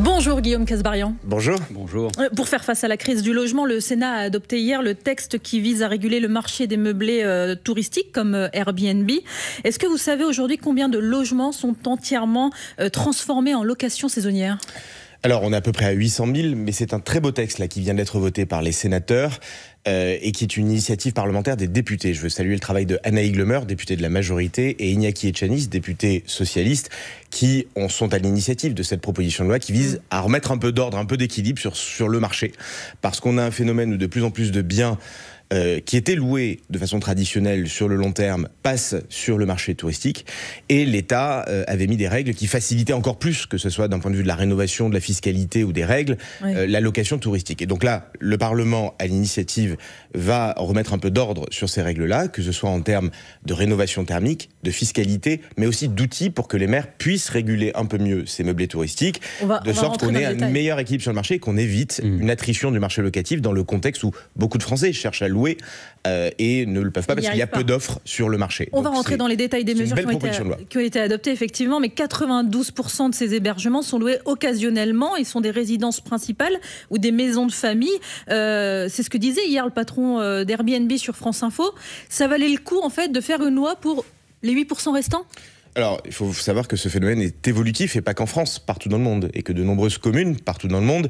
Bonjour Guillaume Casbarian. Bonjour. Bonjour. Euh, pour faire face à la crise du logement, le Sénat a adopté hier le texte qui vise à réguler le marché des meublés euh, touristiques comme euh, Airbnb. Est-ce que vous savez aujourd'hui combien de logements sont entièrement transformés en location saisonnière alors, on est à peu près à 800 000, mais c'est un très beau texte là qui vient d'être voté par les sénateurs euh, et qui est une initiative parlementaire des députés. Je veux saluer le travail de Annaïg Lemer, députée de la majorité, et Iñaki Echanis, député socialiste, qui en sont à l'initiative de cette proposition de loi qui vise à remettre un peu d'ordre, un peu d'équilibre sur, sur le marché. Parce qu'on a un phénomène où de plus en plus de biens euh, qui étaient loués de façon traditionnelle sur le long terme passent sur le marché touristique. Et l'État euh, avait mis des règles qui facilitaient encore plus, que ce soit d'un point de vue de la rénovation, de la fiscalité ou des règles, euh, la location touristique. Et donc là, le Parlement, à l'initiative, va remettre un peu d'ordre sur ces règles-là, que ce soit en termes de rénovation thermique, de fiscalité, mais aussi d'outils pour que les maires puissent réguler un peu mieux ces meublés touristiques, de sorte qu'on ait une meilleure équipe sur le marché et qu'on évite mmh. une attrition du marché locatif dans le contexte où beaucoup de Français cherchent à louer euh, et ne le peuvent pas parce qu'il y a peu d'offres sur le marché. On va rentrer dans les détails des mesures qui ont, été, adoptées, effectivement, mais 92% de ces hébergements sont loués occasionnellement et sont des résidences principales ou des maisons de famille. Euh, c'est ce que disait hier le patron euh, d'Airbnb sur France Info. Ça valait le coup, en fait, de faire une loi pour les 8% restants alors, il faut savoir que ce phénomène est évolutif et pas qu'en France, partout dans le monde, et que de nombreuses communes, partout dans le monde,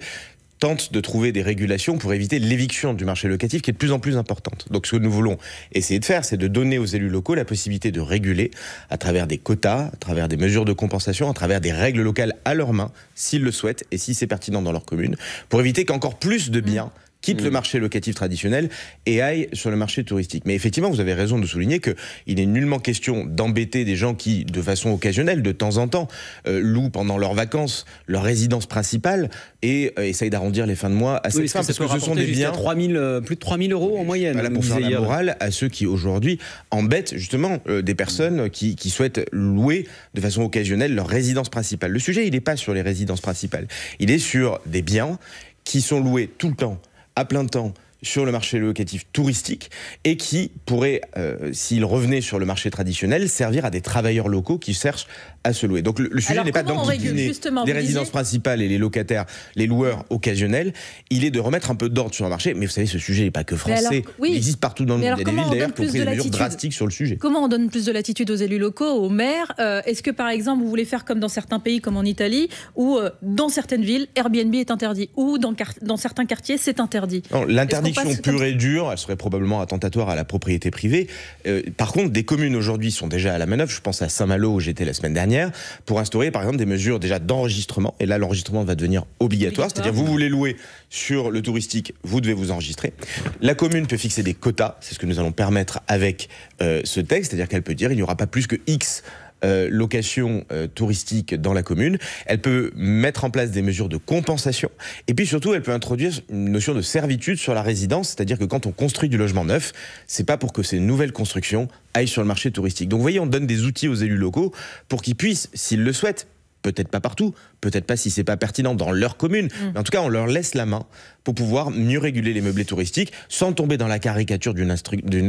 tente de trouver des régulations pour éviter l'éviction du marché locatif qui est de plus en plus importante. Donc ce que nous voulons essayer de faire, c'est de donner aux élus locaux la possibilité de réguler à travers des quotas, à travers des mesures de compensation, à travers des règles locales à leur main, s'ils le souhaitent et si c'est pertinent dans leur commune, pour éviter qu'encore plus de biens quitte le mm. marché locatif traditionnel et aille sur le marché touristique. Mais effectivement, vous avez raison de souligner que il n'est nullement question d'embêter des gens qui, de façon occasionnelle, de temps en temps, euh, louent pendant leurs vacances leur résidence principale et euh, essayent d'arrondir les fins de mois à parce que, ce sont des biens... Euh, plus de 3000 euros en moyenne. Voilà, pour faire la morale à ceux qui, aujourd'hui, embêtent justement des personnes qui, qui, souhaitent louer de façon occasionnelle leur résidence principale. Le sujet, il n'est pas sur les résidences principales. Il est sur des biens qui sont loués tout le temps à plein temps sur le marché locatif touristique et qui pourrait, euh, s'il revenait sur le marché traditionnel, servir à des travailleurs locaux qui cherchent à se louer. Donc le, sujet n'est pas d'enquiquiner les résidences principales et les locataires, les loueurs occasionnels. Il est de remettre un peu d'ordre sur le marché. Mais vous savez, ce sujet n'est pas que français. Il existe partout dans le monde. Il y a des villes d'ailleurs qui ont pris des mesures drastiques sur le sujet. Comment on donne plus de latitude aux élus locaux, aux maires euh, Est-ce que par exemple vous voulez faire comme dans certains pays, comme en Italie, où euh, dans certaines villes Airbnb est interdit, ou dans, dans certains quartiers c'est interdit L'interdiction pure et dure, elle serait probablement attentatoire à la propriété privée. Euh, par contre, des communes aujourd'hui sont déjà à la manœuvre. Je pense à Saint-Malo où j'étais la semaine dernière pour instaurer par exemple des mesures déjà d'enregistrement. Et là, l'enregistrement va devenir obligatoire, c'est-à-dire vous voulez louer sur le touristique, vous devez vous enregistrer. La commune peut fixer des quotas, c'est ce que nous allons permettre avec euh, ce texte, c'est-à-dire qu'elle peut dire il n'y aura pas plus que X euh, location euh, touristique dans la commune. Elle peut mettre en place des mesures de compensation. Et puis surtout, elle peut introduire une notion de servitude sur la résidence, c'est-à-dire que quand on construit du logement neuf, c'est pas pour que ces nouvelles constructions aillent sur le marché touristique. Donc vous voyez, on donne des outils aux élus locaux pour qu'ils puissent, s'ils le souhaitent, peut-être pas partout, peut-être pas si c'est pas pertinent dans leur commune, mm. mais en tout cas on leur laisse la main pour pouvoir mieux réguler les meublés touristiques sans tomber dans la caricature d'une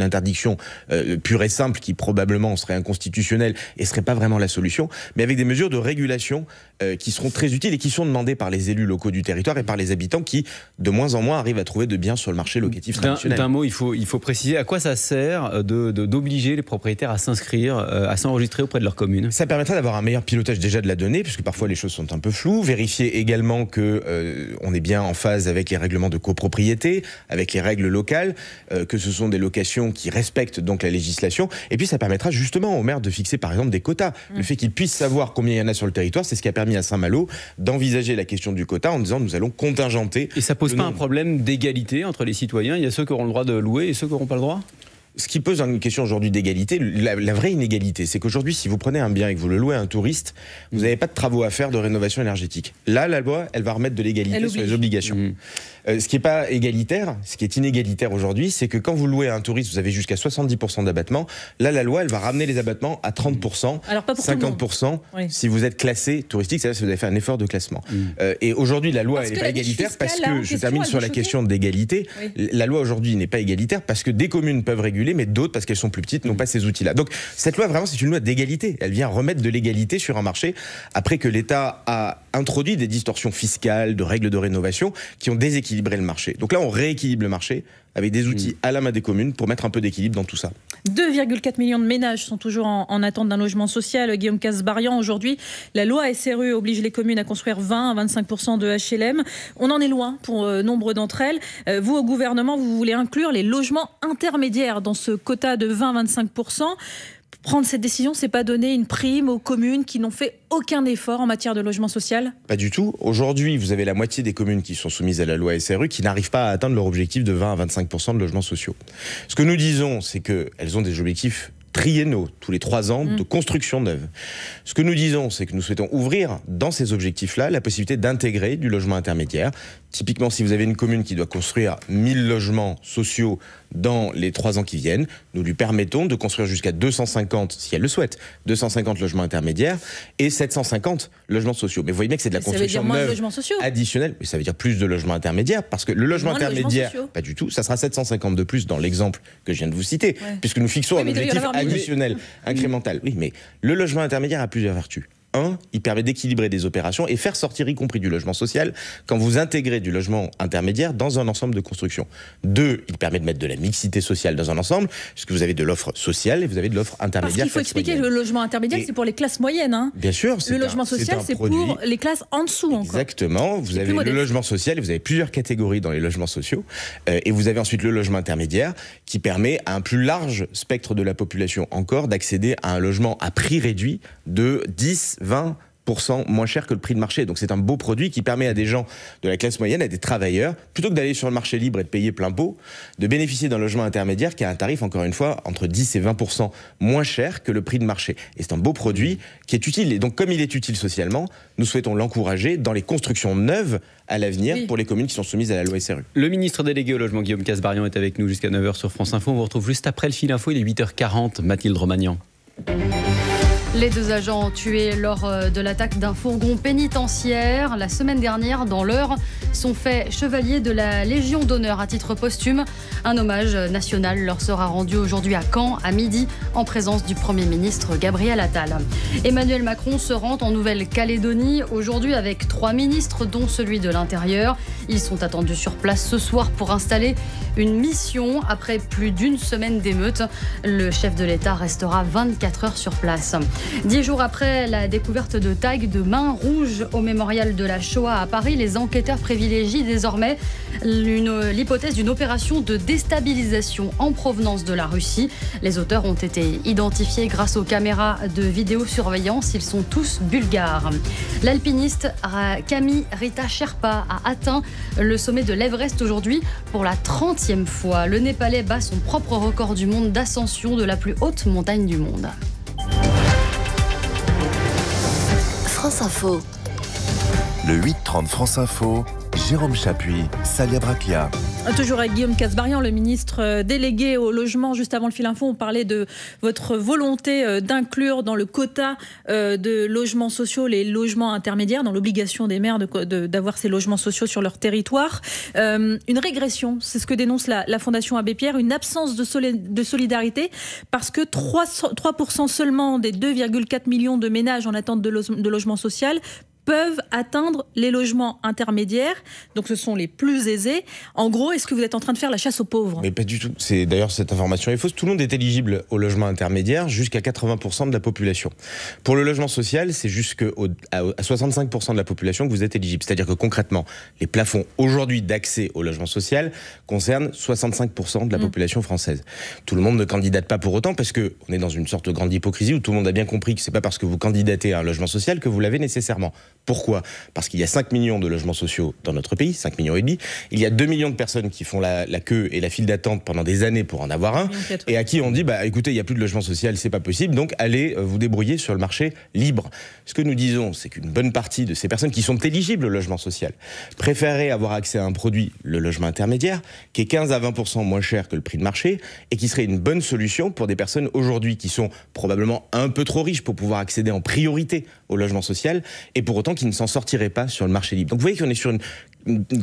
interdiction euh, pure et simple qui probablement serait inconstitutionnelle et serait pas vraiment la solution, mais avec des mesures de régulation euh, qui seront très utiles et qui sont demandées par les élus locaux du territoire et par les habitants qui de moins en moins arrivent à trouver de biens sur le marché locatif traditionnel. D'un mot, il faut, il faut préciser à quoi ça sert d'obliger de, les propriétaires à s'inscrire, euh, à s'enregistrer auprès de leur commune. Ça permettra d'avoir un meilleur pilotage déjà de la donnée puisque parfois les choses sont en peu flou. Vérifier également que euh, on est bien en phase avec les règlements de copropriété, avec les règles locales, euh, que ce sont des locations qui respectent donc la législation. Et puis ça permettra justement aux maires de fixer par exemple des quotas. Mm. Le fait qu'ils puissent savoir combien il y en a sur le territoire, c'est ce qui a permis à Saint-Malo d'envisager la question du quota en disant nous allons contingenter. Et ça pose pas un problème d'égalité entre les citoyens Il y a ceux qui auront le droit de louer et ceux qui n'auront pas le droit ce qui pose une question aujourd'hui d'égalité, la, vraie inégalité, c'est qu'aujourd'hui, si vous prenez un bien et que vous le louez à un touriste, vous n'avez pas de travaux à faire de rénovation énergétique. Là, la loi, elle va remettre de l'égalité sur les obligations. Mm. Euh, ce qui n'est pas égalitaire, ce qui est inégalitaire aujourd'hui, c'est que quand vous louez à un touriste, vous avez jusqu'à 70% d'abattement. Là, la loi, elle va ramener les abattements à 30%, 50% mm. si vous êtes classé touristique, c'est-à-dire si vous avez fait un effort de classement. Mm. Euh, et aujourd'hui, la loi, elle n'est pas égalitaire parce que, je termine sur la question d'égalité, la loi aujourd'hui n'est pas égalitaire parce que des communes peuvent réguler mais d'autres, parce qu'elles sont plus petites, n'ont mhm. pas ces outils-là. Donc cette loi, vraiment, c'est une loi d'égalité. Elle vient remettre de l'égalité sur un marché après que l'État a introduit des distorsions fiscales, de règles de rénovation qui ont déséquilibré le marché. Donc là, on rééquilibre le marché avec des outils hmm. à la main des communes pour mettre un peu d'équilibre dans tout ça. 2,4 millions de ménages sont toujours en, attente d'un logement social. Guillaume Casbarian, aujourd'hui, la loi SRU oblige les communes à construire 20 à 25 de HLM. On en est loin pour euh, nombre d'entre elles. Euh, vous, au gouvernement, vous voulez inclure les logements intermédiaires dans ce quota de 20 25 prendre cette décision, c'est pas donner une prime aux communes qui n'ont fait aucun effort en matière de logement social Pas du tout. Aujourd'hui, vous avez la moitié des communes qui sont soumises à la loi SRU qui n'arrivent pas à atteindre leur objectif de 20 à 25 de logements sociaux. Ce que nous disons, c'est qu'elles ont des objectifs triennaux, tous les trois ans, mm. de construction neuve. Ce que nous disons, c'est que nous souhaitons ouvrir dans ces objectifs-là la possibilité d'intégrer du logement intermédiaire, Typiquement, si vous avez une commune qui doit construire 1000 logements sociaux dans les trois ans qui viennent, nous lui permettons de construire jusqu'à 250, si elle le souhaite, 250 logements intermédiaires et 750 logements sociaux. Mais vous voyez bien que c'est de la construction sociaux additionnelle. Mais ça veut dire plus de logements intermédiaires parce que le logement intermédiaire, pas du tout, ça sera 750 de plus dans l'exemple que je viens de vous citer, puisque nous fixons un objectif additionnel, mmh. incrémental. Oui, mais le logement intermédiaire a plusieurs vertus un, il permet d'équilibrer des opérations et faire sortir y compris du logement social quand vous intégrez du logement intermédiaire dans un ensemble de construction. Deux, il permet de mettre de la mixité sociale dans un ensemble, puisque vous avez de l'offre sociale et vous avez de l'offre intermédiaire. Parce qu'il faut expliquer le logement intermédiaire, c'est pour les classes moyennes. Hein. Bien sûr. Le logement social, c'est pour les classes en dessous. Exactement. Vous avez le logement social et vous avez plusieurs catégories dans les logements sociaux. Euh, et vous avez ensuite le logement intermédiaire qui permet à un plus large spectre de la population encore d'accéder à un logement à prix réduit de 10, 20 moins cher que le prix de marché. Donc c'est un beau produit qui permet à des gens de la classe moyenne, à des travailleurs, plutôt que d'aller sur le marché libre et de payer plein pot, de bénéficier d'un logement intermédiaire qui a un tarif, encore une fois, entre 10 et 20 moins cher que le prix de marché. Et c'est un beau produit qui est utile. Et donc comme il est utile socialement, nous souhaitons l'encourager dans les constructions neuves à l'avenir pour les communes qui sont soumises à la loi SRU. Le ministre délégué au logement, Guillaume Casbarian, est avec nous jusqu'à 9h sur France Info. On vous retrouve juste après le fil info, il est 8h40, Mathilde Romagnan. Les deux agents tués lors euh, de l'attaque d'un fourgon pénitentiaire la semaine dernière dans l'heure sont faits chevaliers de la Légion d'honneur à titre posthume. Un hommage national leur sera rendu aujourd'hui à Caen à midi en présence du Premier ministre Gabriel Attal. Emmanuel Macron se rend en Nouvelle-Calédonie aujourd'hui avec trois ministres dont celui de l'Intérieur. Ils sont attendus sur place ce soir pour installer une mission. Après plus d'une semaine d'émeute, le chef de l'État restera 24 heures sur place. Dix jours après la découverte de tags de mains rouges au mémorial de la Shoah à Paris, les enquêteurs privilégient désormais l'hypothèse d'une opération de déstabilisation en provenance de la Russie. Les auteurs ont été identifiés grâce aux caméras de vidéosurveillance. Ils sont tous bulgares. L'alpiniste Camille Rita Sherpa a atteint le sommet de l'Everest aujourd'hui pour la 30 la e fois, le Népalais bat son propre record du monde d'ascension de la plus haute montagne du monde. France Info. Le 8-30 France Info, Jérôme Chapuis, Salia Braquia. Ah, toujours avec Guillaume Casbarian, le ministre euh, délégué au logement. Juste avant le fil info, on parlait de votre volonté euh, d'inclure dans le quota euh, de logements sociaux les logements intermédiaires, dans l'obligation des maires d'avoir ces logements sociaux sur leur territoire. une régression, c'est ce que dénonce la, Fondation Abbé Pierre, une absence de, de solidarité, parce que 3, seulement des 2,4 millions de ménages en attente de, de logement social peuvent atteindre les logements intermédiaires, donc ce sont les plus aisés. En gros, est-ce que vous êtes en train de faire la chasse aux pauvres Mais pas du tout. C'est d'ailleurs cette information est fausse. Tout le monde est éligible au logement intermédiaire jusqu'à 80% de la population. Pour le logement social, c'est jusqu'à 65% de la population que vous êtes éligible. C'est-à-dire que concrètement, les plafonds aujourd'hui d'accès au logement social concernent 65% de la mm. population française. Tout le monde ne candidate pas pour autant parce que on est dans une sorte de grande hypocrisie où tout le monde a bien compris que c'est pas parce que vous candidatez à un logement social que vous l'avez nécessairement. Pourquoi Parce qu'il y a 5 millions de logements sociaux dans notre pays, 5 millions et demi. Il y a 2 millions de personnes qui font la, queue et la file d'attente pendant des années pour en avoir un, et à qui on dit bah écoutez, il n'y a plus de logement social, c'est pas possible, donc allez euh, vous débrouiller sur le marché libre. Ce que nous disons, c'est qu'une bonne partie de ces personnes qui sont éligibles au logement social préféreraient avoir accès à un produit, le logement intermédiaire, qui est 15 à 20 moins cher que le prix de marché et qui serait une bonne solution pour des personnes aujourd'hui qui sont probablement un peu trop riches pour pouvoir accéder en priorité au logement social et pour autant qui ne s'en sortiraient pas sur le marché libre. Donc vous voyez qu'on est sur une,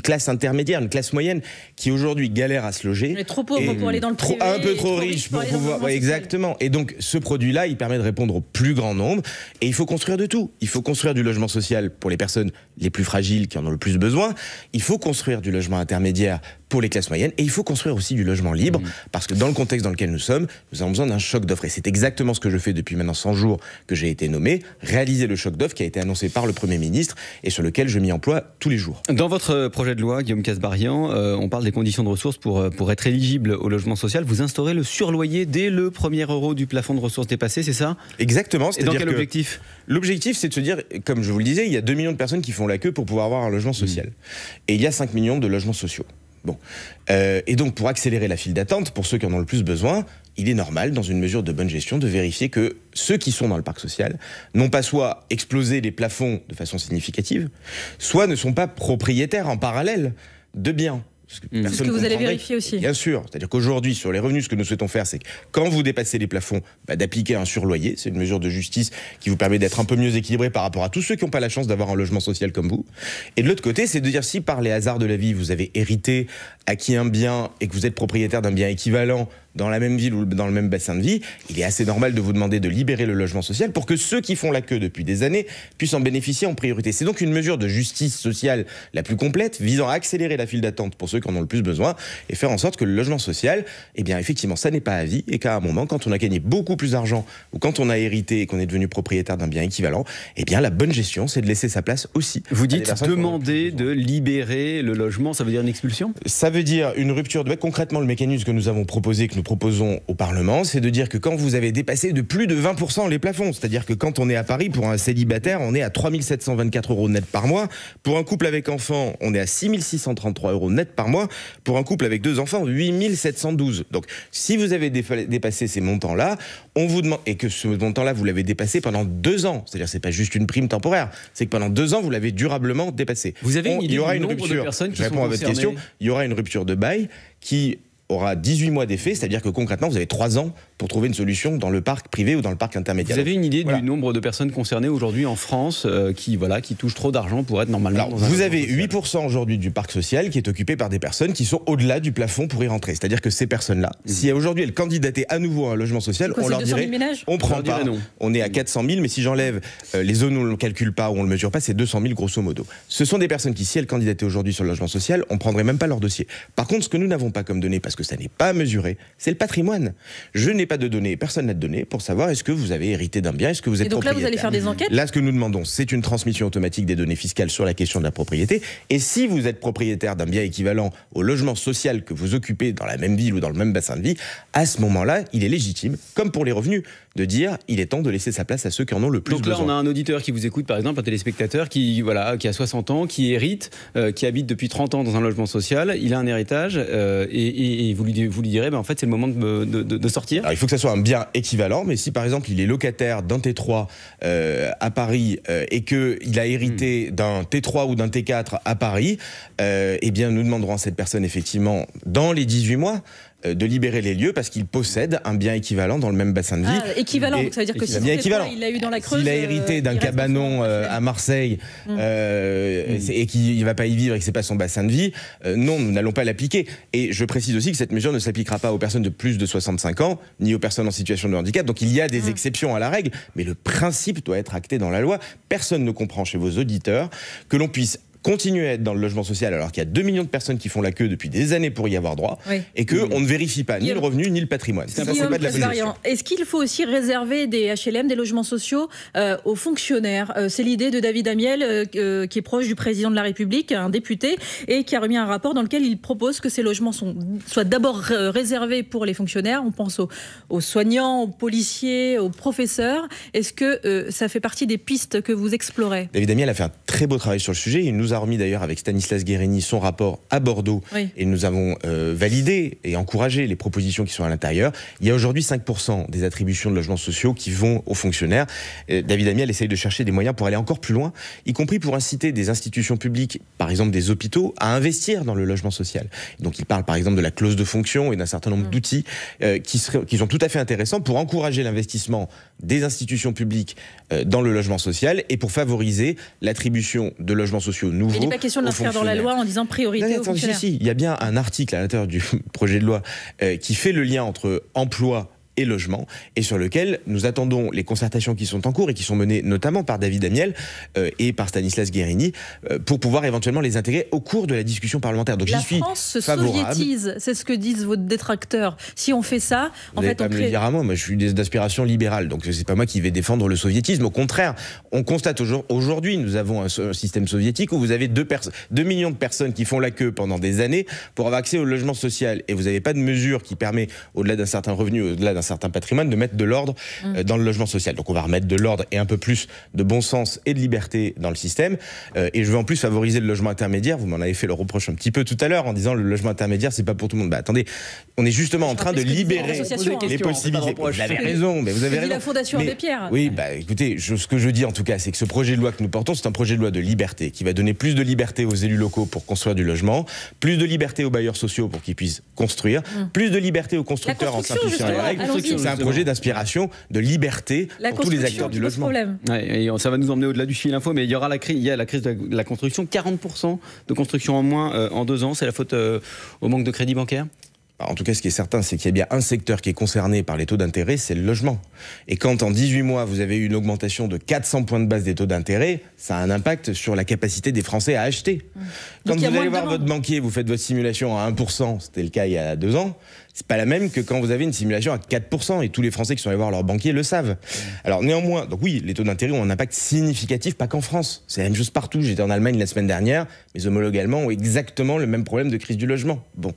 classe intermédiaire, une classe moyenne qui aujourd'hui galère à se loger. est trop pauvre pour aller dans le privé. Un peu trop, riche, pour, pouvoir. exactement. Et donc ce produit-là, il permet de répondre au plus grand nombre. Et il faut construire de tout. Il faut construire du logement social pour les personnes les plus fragiles qui en ont le plus besoin. Il faut construire du logement intermédiaire pour les classes moyennes. Et il faut construire aussi du logement libre, mmh. parce que dans le contexte dans lequel nous sommes, nous avons besoin d'un choc d'offres. Et c'est exactement ce que je fais depuis maintenant 100 jours que j'ai été nommé, réaliser le choc d'offres qui a été annoncé par le Premier ministre et sur lequel je m'y emploie tous les jours. Dans votre euh, projet de loi, Guillaume Casbarian, euh, on parle des conditions de ressources pour, euh, pour être éligible au logement social. Vous instaurez le surloyer dès le premier euro du plafond de ressources dépassé, c'est ça Exactement. Et dans quel objectif L'objectif, c'est de se dire, comme je vous le disais, il y a 2 millions de personnes qui font la queue pour pouvoir avoir un logement mmh. social. Et il y a 5 millions de logements sociaux. Euh, et donc, pour accélérer la file d'attente, pour ceux qui en ont le plus besoin, il est normal, dans une mesure de bonne gestion, de vérifier que ceux qui sont dans le parc social n'ont pas soit explosé les plafonds de façon significative, soit ne sont pas propriétaires en parallèle de biens. Tout mhm. ce que vous allez vérifier aussi. bien sûr. C'est-à-dire qu'aujourd'hui, sur les revenus, ce que nous souhaitons faire, c'est que quand vous dépassez les plafonds, bah, d'appliquer un surloyer. C'est une mesure de justice qui vous permet d'être un peu mieux équilibré par rapport à tous ceux qui n'ont pas la chance d'avoir un logement social comme vous. Et de l'autre côté, c'est de dire si par les hasards de la vie, vous avez hérité, acquis un bien et que vous êtes propriétaire d'un bien équivalent dans la même ville ou dans le même bassin de vie, il est assez normal de vous demander de libérer le logement social pour que ceux qui font la queue depuis des années puissent en bénéficier en priorité. C'est donc une mesure de justice sociale la plus complète visant à accélérer la file d'attente pour ceux qui en ont le plus besoin et faire en sorte que le logement social, eh bien effectivement, ça n'est pas à vie et qu'à un moment, quand on a gagné beaucoup plus d'argent ou quand on a hérité et qu'on est devenu propriétaire d'un bien équivalent, eh bien la bonne gestion, c'est de laisser sa place aussi. Vous dites demander de libérer le logement, ça veut dire une expulsion Ça veut dire une rupture de... Bah, concrètement, le mécanisme que nous avons proposé, que nous proposons au Parlement, c'est de dire que quand vous avez dépassé de plus de 20% les plafonds, c'est-à-dire que quand on est à Paris, pour un célibataire, on est à 3724 euros net par mois, pour un couple avec enfant, on est à 6633 euros net par mois, pour un couple avec deux enfants, 8712. Donc si vous avez dépassé ces montants-là, on vous demande, et que ce montant-là, vous l'avez dépassé pendant deux ans, c'est-à-dire que c'est pas juste une prime temporaire, c'est que pendant deux ans, vous l'avez durablement dépassé. Vous avez il y aura une rupture. qui je réponds à votre question, il y aura une rupture de bail qui aura 18 mois d'effet, c'est-à-dire que concrètement, vous avez 3 ans pour trouver une solution dans le parc privé ou dans le parc intermédiaire. Vous avez une idée du nombre de personnes concernées aujourd'hui en France euh, qui, voilà, qui touchent trop d'argent pour être normalement dans un Vous avez 8% aujourd'hui du parc social qui est occupé par des personnes qui sont au-delà du plafond pour y rentrer. C'est-à-dire que ces personnes-là, mmh. si aujourd'hui elles candidataient à nouveau à un logement social, on leur dirait on prend on pas, on est à 400 000, mais si j'enlève euh, les zones où on ne le calcule pas, ou on ne le mesure pas, c'est 200 000 grosso modo. Ce sont des personnes qui, si elles candidataient aujourd'hui sur le logement social, on prendrait même pas leur dossier. Par contre, ce que nous n'avons pas comme données, parce parce que ça n'est pas mesuré, c'est le patrimoine. Je n'ai pas de données, personne n'a de données pour savoir est-ce que vous avez hérité d'un bien, est-ce que vous êtes Et donc là, vous allez faire des enquêtes Là, ce que nous demandons, c'est une transmission automatique des données fiscales sur la question de la propriété. Et si vous êtes propriétaire d'un bien équivalent au logement social que vous occupez dans la même ville ou dans le même bassin de vie, à ce moment-là, il est légitime, comme pour les revenus, de dire il est temps de laisser sa place à ceux qui en ont le plus besoin ». Donc là, on a un auditeur qui vous écoute, par exemple, un téléspectateur qui, voilà, qui a 60 ans, qui hérite, euh, qui habite depuis 30 ans dans un logement social, il a un héritage euh, et, vous, lui, direz, ben, en fait, c'est le moment de, sortir. il faut que ça soit un bien équivalent, mais si par exemple il est locataire d'un T3 euh, à Paris et qu'il a hérité hmm. d'un T3 ou d'un T4 à Paris, eh bien, nous demanderons à cette personne effectivement dans les 18 mois euh, de libérer les lieux parce qu'il possède un bien équivalent dans le même bassin de vie. Ah, équivalent, ça veut dire que S'il a hérité euh, d'un cabanon euh, à Marseille mm. et qu'il ne va pas y vivre et que c'est pas son bassin de vie, non, nous n'allons pas l'appliquer. Et je précise aussi que cette mesure ne s'appliquera pas aux personnes de plus de 65 ans ni aux personnes en situation de handicap. Donc il y a des mm. exceptions à la règle, mais le principe doit être acté dans la loi. Personne ne comprend chez vos auditeurs que l'on puisse continuer à être dans le logement social alors qu'il y a 2 millions de personnes qui font la queue depuis des années pour y avoir droit et qu'on mmh. on ne vérifie pas ni le revenu ni le patrimoine. Hein, est-ce qu'il faut aussi réserver des HLM, des logements sociaux euh, aux fonctionnaires euh, C'est l'idée de David Amiel euh, qui est proche du président de la République, un député, et qui a remis un rapport dans lequel il propose que ces logements soient d'abord réservés pour les fonctionnaires. On pense aux, aux soignants, aux policiers, aux professeurs. Est-ce que ça fait partie des pistes que vous explorez David Amiel a fait un très beau travail sur le sujet. Il nous a a remis d'ailleurs avec Stanislas Guérini son rapport à Bordeaux et nous avons euh, validé et encouragé les propositions qui sont à l'intérieur. Il y a aujourd'hui 5% des attributions de logements sociaux qui vont aux fonctionnaires. Euh, David Amiel essaye de chercher des moyens pour aller encore plus loin, y compris pour inciter des institutions publiques, par exemple des hôpitaux, à investir dans le logement social. Donc il parle par exemple de la clause de fonction et d'un certain nombre mm. d'outils euh, qui, qui sont tout à fait intéressants pour encourager l'investissement des institutions publiques dans le logement social et pour favoriser l'attribution de logements sociaux nouveaux mais il n'est pas question de l'inscrire dans la loi en disant priorité. Non, aux si, Il y a bien un article à l'intérieur du projet de loi euh, qui fait le lien entre emploi et logement, et sur lequel nous attendons les concertations qui sont en cours et qui sont menées notamment par David Daniel euh, et par Stanislas Guérini euh, pour pouvoir éventuellement les intégrer au cours de la discussion parlementaire. Donc la suis France se soviétise, c'est ce que disent vos détracteurs. Si on fait ça, pas on crée... le dire à moi. Moi, je suis d'aspiration libérale, donc c'est pas moi qui vais défendre le soviétisme. Au contraire, on constate aujourd'hui, nous avons un système soviétique où vous avez 2 millions de personnes qui font la queue pendant des années pour avoir accès au logement social, et vous n'avez pas de mesure qui permet, au-delà d'un certain revenu, au-delà d'un certains patrimoine, de mettre de l'ordre mm. euh, dans le logement social. Donc on va remettre de l'ordre et un peu plus de bon sens et de liberté dans le système. Euh, et je veux en plus favoriser le logement intermédiaire. Vous m'en avez fait le reproche un petit peu tout à l'heure en disant le logement intermédiaire, c'est pas pour tout le monde. Bah attendez, on est justement en train de libérer hein. les possibilités. Vous avez raison, mais vous avez raison. la Fondation mais, Pierre. Oui, bah écoutez, ce que je dis en tout cas, c'est que ce projet de loi que nous portons, c'est un projet de loi de liberté qui va donner plus de liberté aux élus locaux pour construire du logement, plus de liberté aux bailleurs sociaux pour qu'ils puissent construire, mm. plus de liberté aux constructeurs en simplifiant les règles. C'est un projet d'aspiration, de liberté pour tous les acteurs du logement. et ça va nous emmener au-delà du fil info, mais il y aura la crise, il y a la crise de la construction. 40% de construction en moins euh, en deux ans, c'est la faute euh, au manque de crédit bancaire bah, en tout cas, ce qui est certain, c'est qu'il y a bien un secteur qui est concerné par les taux d'intérêt, c'est le logement. Et quand en 18 mois, vous avez eu une augmentation de 400 points de base des taux d'intérêt, ça a un impact sur la capacité des Français à acheter. Mm. Quand vous allez voir votre banquier, vous faites votre simulation à 1%, c'était le cas il y a deux ans, c'est pas la même que quand vous avez une simulation à 4%, et tous les Français qui sont allés voir leurs banquier le savent. Alors néanmoins, donc oui, les taux d'intérêt ont un impact significatif, pas qu'en France. C'est la même chose partout. J'étais en Allemagne la semaine dernière, mes homologues allemands ont exactement le même problème de crise du logement. Bon.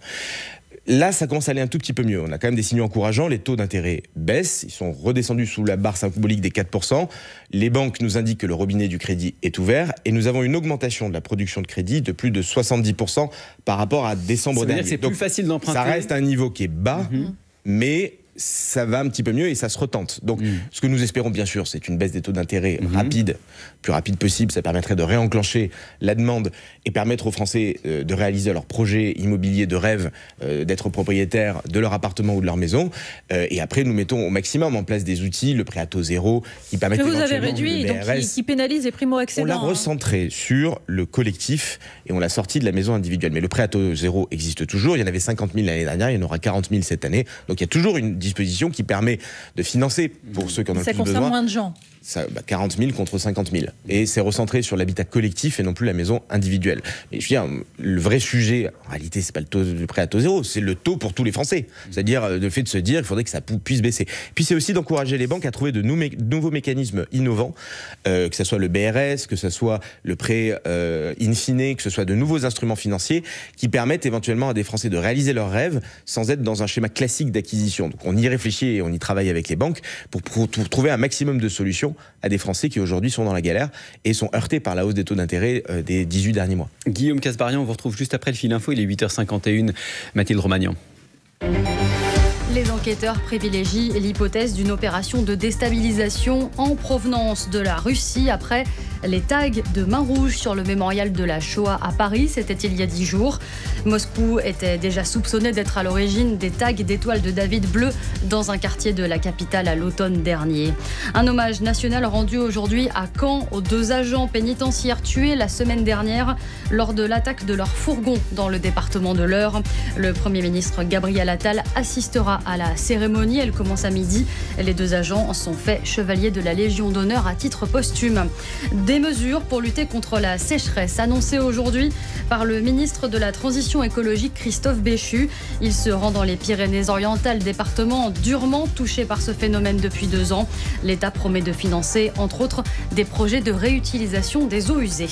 Là, ça commence à aller un tout petit peu mieux. On a quand même des signaux encourageants. Les taux d'intérêt baissent. Ils sont redescendus sous la barre symbolique des 4%. Les banques nous indiquent que le robinet du crédit est ouvert. Et nous avons une augmentation de la production de crédit de plus de 70% par rapport à décembre dernier. C'est plus facile d'emprunter. Ça reste un niveau qui est bas. Mm-hmm. mais ça va un petit peu mieux et ça se retente. Donc, mm. ce que nous espérons, bien sûr, c'est une baisse des taux d'intérêt mm-hmm. rapide, plus rapide possible. Ça permettrait de réenclencher la demande et permettre aux Français euh, de réaliser leur projet immobilier de rêve, euh, d'être propriétaire de leur appartement ou de leur maison. Euh, et après, nous mettons au maximum en place des outils, le prêt à taux zéro, qui permettent. Que vous avez réduit, qui, pénalise les primo-accédants. On l'a hein. recentré sur le collectif et on l'a sorti de la maison individuelle. Mais le prêt à taux zéro existe toujours. Il y en avait 50 000 l'année dernière, il y en aura 40 000 cette année. Donc, il y a toujours une disposition qui permet de financer pour mmh. ceux qui en ont le plus besoin. Ça concerne moins de gens. 40 000 bah, contre 50 000. Et c'est recentré sur l'habitat collectif et non plus la maison individuelle. Et je veux dire, le vrai sujet, en réalité, c'est pas le taux du prêt à taux zéro, c'est le taux pour tous les Français. C'est-à-dire euh, le fait de se dire qu'il faudrait que ça puisse baisser. Puis c'est aussi d'encourager les banques à trouver de, nouveaux mécanismes innovants, euh, que ce soit le BRS, que ce soit le prêt euh, in fine, que ce soit de nouveaux instruments financiers qui permettent éventuellement à des Français de réaliser leurs rêves sans être dans un schéma classique d'acquisition. Donc on y réfléchit et on y travaille avec les banques pour trouver un maximum de solutions à des Français qui aujourd'hui sont dans la galère et sont heurtés par la hausse des taux d'intérêt euh, des 18 derniers mois. Guillaume Casbarian, on vous retrouve juste après le fil info, il est 8h51. Mathilde Romagnan. Les enquêteurs privilégient l'hypothèse d'une opération de déstabilisation en provenance de la Russie après les tags de main rouge sur le mémorial de la Shoah à Paris. C'était il y a dix jours. Moscou était déjà soupçonné d'être à l'origine des tags d'étoiles de David bleu dans un quartier de la capitale à l'automne dernier. Un hommage national rendu aujourd'hui à Caen aux deux agents pénitentiaires tués la semaine dernière lors de l'attaque de leur fourgon dans le département de l'Eure. Le Premier ministre Gabriel Attal assistera à la cérémonie. Elle commence à midi. Les deux agents sont faits chevaliers de la Légion d'honneur à titre posthume. Des mesures pour lutter contre la sécheresse annoncées aujourd'hui par le ministre de la Transition écologique Christophe Béchu. Il se rend dans les Pyrénées-Orientales, département durement touché par ce phénomène depuis deux ans. L'État promet de financer, entre autres, des projets de réutilisation des eaux usées.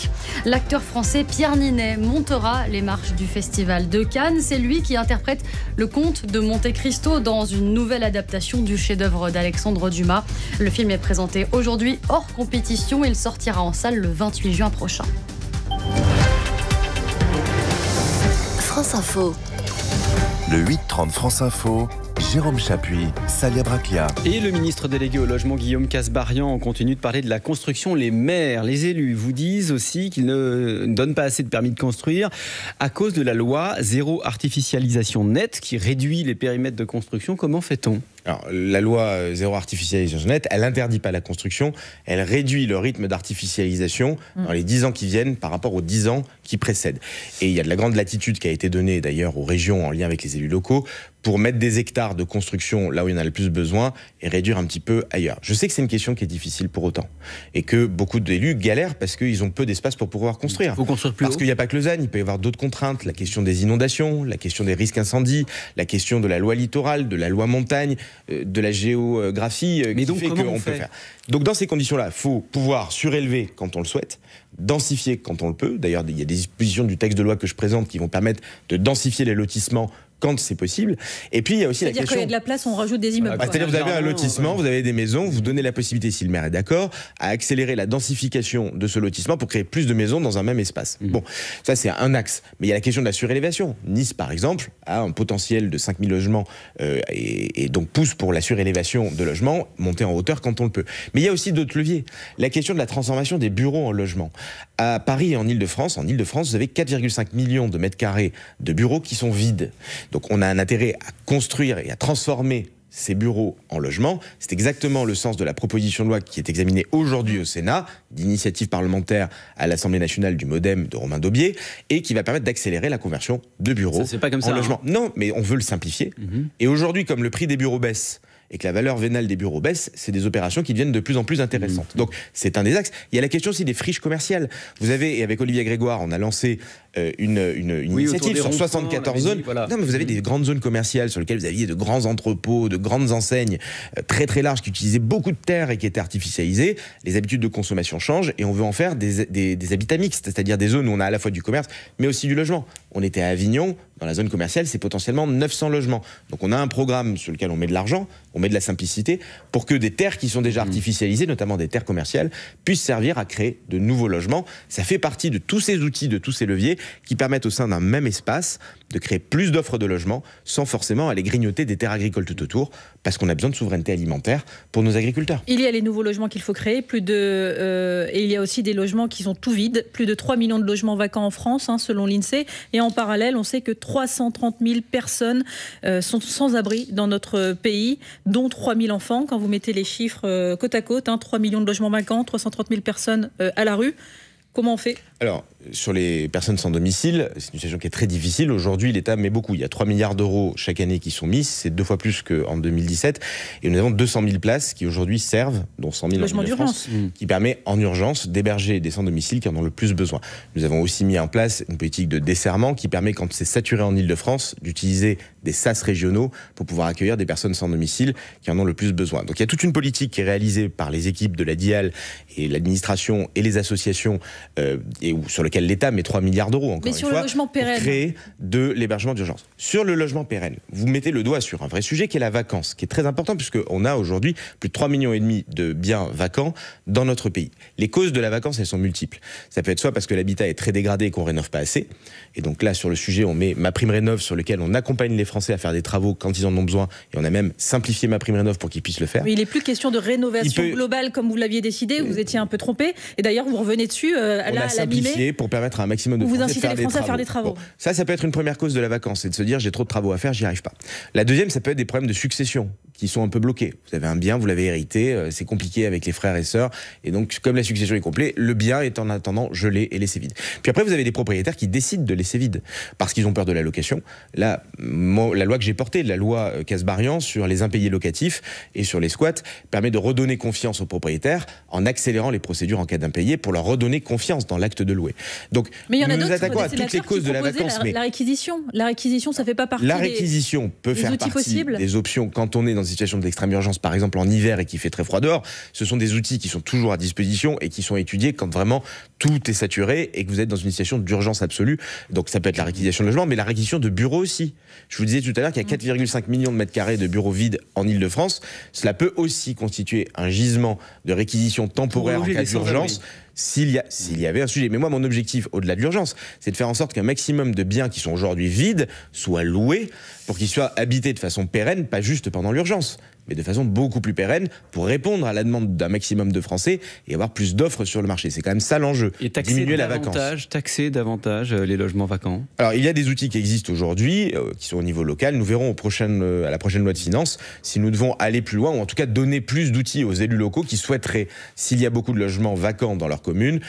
L'acteur français Pierre Ninet montera les marches du Festival de Cannes. C'est lui qui interprète le conte de Monte Cristo dans une nouvelle adaptation du chef-d'œuvre d'Alexandre Dumas. Le film est présenté aujourd'hui hors compétition. et Il sortira en salle le 28 juin prochain. France Info. Le 8-30 France Info. Jérôme Chapuis, Salia Braquia. Et le ministre délégué au logement, Guillaume Casbarian, on continue de parler de la construction. Les maires, les élus vous disent aussi qu'ils ne donnent pas assez de permis de construire à cause de la loi zéro artificialisation nette qui réduit les périmètres de construction. Comment fait-on alors, la loi euh, zéro artificialisation nette, elle n'interdit pas la construction, elle réduit le rythme d'artificialisation mm. dans les 10 ans qui viennent par rapport aux 10 ans qui précèdent. Et il y a de la grande latitude qui a été donnée d'ailleurs aux régions en lien avec les élus locaux pour mettre des hectares de construction là où il y en a le plus besoin et réduire un petit peu ailleurs. Je sais que c'est une question qui est difficile pour autant et que beaucoup d'élus galèrent parce qu'ils ont peu d'espace pour pouvoir construire. construire plus parce qu'il n'y a pas que Lausanne, il peut y avoir d'autres contraintes, la question des inondations, la question des risques incendies, la question de la loi littorale, de la loi montagne. Euh, de la géographie euh, qui donc, fait qu'on peut faire. Donc dans ces conditions-là, il faut pouvoir surélever quand on le souhaite, densifier quand on le peut. D'ailleurs, il y a des dispositions du texte de loi que je présente qui vont permettre de densifier les lotissements quand c'est possible. Et puis il y a aussi la question. C'est-à-dire qu'il y a de la place, on rajoute des immeubles. Ah, c'est-à-dire vous avez un lotissement, vous avez des maisons, vous donnez la possibilité, si le maire est d'accord, à accélérer la densification de ce lotissement pour créer plus de maisons dans un même espace. Mmh. Bon, ça c'est un axe. Mais il y a la question de la surélévation. Nice, par exemple, a un potentiel de 5000 logements euh, et, et, donc pousse pour la surélévation de logements, monter en hauteur quand on le peut. Mais il y a aussi d'autres leviers. La question de la transformation des bureaux en logements. À Paris et en Ile-de-France, en Ile-de-France, vous avez 4,5 millions de mètres carrés de bureaux qui sont vides. Donc on a un intérêt à construire et à transformer ces bureaux en logements. C'est exactement le sens de la proposition de loi qui est examinée aujourd'hui au Sénat, d'initiative parlementaire à l'Assemblée nationale du Modem de Romain Daubier, et qui va permettre d'accélérer la conversion de bureaux en hein. logements. Non, mais on veut le simplifier. Mhm. Et aujourd'hui, comme le prix des bureaux baisse, et que la valeur vénale des bureaux baisse, c'est des opérations qui deviennent de plus en plus intéressantes. Mmh. Donc c'est un des axes. Il y a la question aussi des friches commerciales. Vous avez, et avec Olivier Grégoire, on a lancé euh, une, initiative sur 74 zones. non, mais vous avez mmh. des grandes zones commerciales sur lesquelles vous aviez de grands entrepôts, de grandes enseignes euh, très très larges qui utilisaient beaucoup de terre et qui étaient artificialisées. Les habitudes de consommation changent et on veut en faire des, des habitats mixtes, c'est-à-dire des zones où on a à la fois du commerce mais aussi du logement on était à Avignon, dans la zone commerciale, c'est potentiellement 900 logements. Donc on a un programme sur lequel on met de l'argent, on met de la simplicité, pour que des terres qui sont déjà mmh. artificialisées, notamment des terres commerciales, puissent servir à créer de nouveaux logements. Ça fait partie de tous ces outils, de tous ces leviers qui permettent au sein d'un même espace de créer plus d'offres de logements sans forcément aller grignoter des terres agricoles tout autour, parce qu'on a besoin de souveraineté alimentaire pour nos agriculteurs. Il y a les nouveaux logements qu'il faut créer, plus de, euh, et il y a aussi des logements qui sont tout vides, plus de 3 millions de logements vacants en France, hein, selon l'INSEE, et en parallèle, on sait que 330 000 personnes euh, sont sans abri dans notre pays, dont 3 000 enfants, quand vous mettez les chiffres euh, côte à côte, hein, 3 millions de logements vacants, 330 000 personnes à la rue. Comment on fait Alors, sur les personnes sans domicile, c'est une situation qui est très difficile. Aujourd'hui, l'État met beaucoup. Il y a 3 milliards d'euros chaque année qui sont mis. C'est deux fois plus qu'en 2017. Et nous avons 200 000 places qui aujourd'hui servent, dont 100 000 Logement en d'urgence. Mmh. qui permet en urgence d'héberger des sans domicile qui en ont le plus besoin. Nous avons aussi mis en place une politique de desserrement qui permet, quand c'est saturé en Ile-de-France, d'utiliser des SAS régionaux pour pouvoir accueillir des personnes sans domicile qui en ont le plus besoin. Donc il y a toute une politique qui est réalisée par les équipes de la DIAL et l'administration et les associations euh, et sur lequel l'État met 3 milliards d'euros encore Mais sur le logement pérenne. pour créer de l'hébergement d'urgence. Sur le logement pérenne, vous mettez le doigt sur un vrai sujet qui est la vacance, qui est très important puisqu'on a aujourd'hui plus de 3,5 millions et demi de biens vacants dans notre pays. Les causes de la vacance, elles sont multiples. Ça peut être soit parce que l'habitat est très dégradé et qu'on rénove pas assez. Et donc là, sur le sujet, on met ma prime rénove sur lequel on accompagne les Français à faire des travaux quand ils en ont besoin et on a même simplifié ma prime rénove pour qu'ils puissent le faire. Mais il n'est plus question de rénovation globale comme vous l'aviez décidé, euh, vous étiez un peu trompé. Et d'ailleurs, vous revenez dessus. Euh, euh, a simplifié pour permettre un maximum de vous Français, faire, les Français à faire des travaux. ça, ça peut être une première cause de la vacance, c'est de se dire j'ai trop de travaux à faire, j'y arrive pas. La deuxième, ça peut être des problèmes de succession qui sont un peu bloqués. Vous avez un bien, vous l'avez hérité, euh, c'est compliqué avec les frères et sœurs, et donc comme la succession est complète, le bien est en attendant gelé et laissé vide. Puis après, vous avez des propriétaires qui décident de laisser vide parce qu'ils ont peur de la location. Là, la loi que j'ai portée, la loi euh, Casbarian sur les impayés locatifs et sur les squats, permet de redonner confiance aux propriétaires en accélérant les procédures en cas d'impayés pour leur redonner confiance confiance dans l'acte de louer. Donc, mais il y en a nous nous attaquons à toutes les causes de la vacance. mais la réquisition, la réquisition, ça fait pas partie. La réquisition peut faire partie des options quand on est dans une situation d'extrême urgence, par exemple en hiver et qui fait très froid dehors. Ce sont des outils qui sont toujours à disposition et qui sont étudiés quand vraiment tout est saturé et que vous êtes dans une situation d'urgence absolue. Donc ça peut être la réquisition de logement, mais la réquisition de bureaux aussi. Je vous disais tout à l'heure qu'il y a 4,5 millions de mètres carrés de bureaux vides en Île-de-France. Cela peut aussi constituer un gisement de réquisition temporaire en cas d'urgence s'il y, avait un sujet. Mais moi, mon objectif, au-delà de l'urgence, c'est de faire en sorte qu'un maximum de biens qui sont aujourd'hui vides soient loués pour qu'ils soient habités de façon pérenne, pas juste pendant l'urgence mais de façon beaucoup plus pérenne pour répondre à la demande d'un maximum de Français et avoir plus d'offres sur le marché. C'est quand même ça l'enjeu. Et diminuer la vacance. Taxer davantage euh, les logements vacants. Alors il y a des outils qui existent aujourd'hui, euh, qui sont au niveau local. Nous verrons euh, à la prochaine loi de finances si nous devons aller plus loin ou en tout cas donner plus d'outils aux élus locaux qui souhaiteraient, s'il y a beaucoup de logements vacants dans leur commune,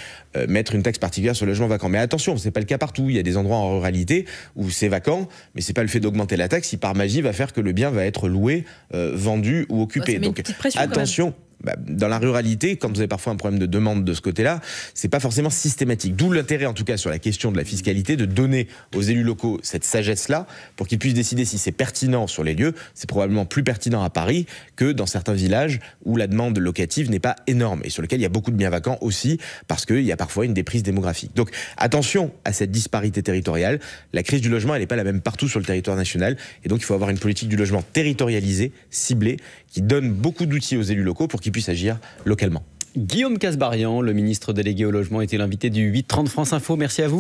mettre une taxe particulière sur le logement vacant. Mais attention, ce n'est pas le cas partout. Il y a des endroits en ruralité où c'est vacant, mais ce n'est pas le fait d'augmenter la taxe qui par magie va faire que le bien va être loué, vendu ou occupé. Donc attention. Bah, dans la ruralité, quand vous avez parfois un problème de demande de ce côté-là, c'est pas forcément systématique. D'où l'intérêt, en tout cas, sur la question de la fiscalité, de donner aux élus locaux cette sagesse-là pour qu'ils puissent décider si c'est pertinent sur les lieux. C'est probablement plus pertinent à Paris que dans certains villages où la demande locative n'est pas énorme et sur lequel il y a beaucoup de biens vacants aussi parce qu'il y a parfois une déprise démographique. Donc attention à cette disparité territoriale. La crise du logement, elle n'est pas la même partout sur le territoire national et donc il faut avoir une politique du logement territorialisée, ciblée, qui donne beaucoup d'outils aux élus locaux pour qu'ils puisse agir localement. Guillaume Casbarian, le ministre délégué au logement, était l'invité du 8.30 France Info. Merci à vous.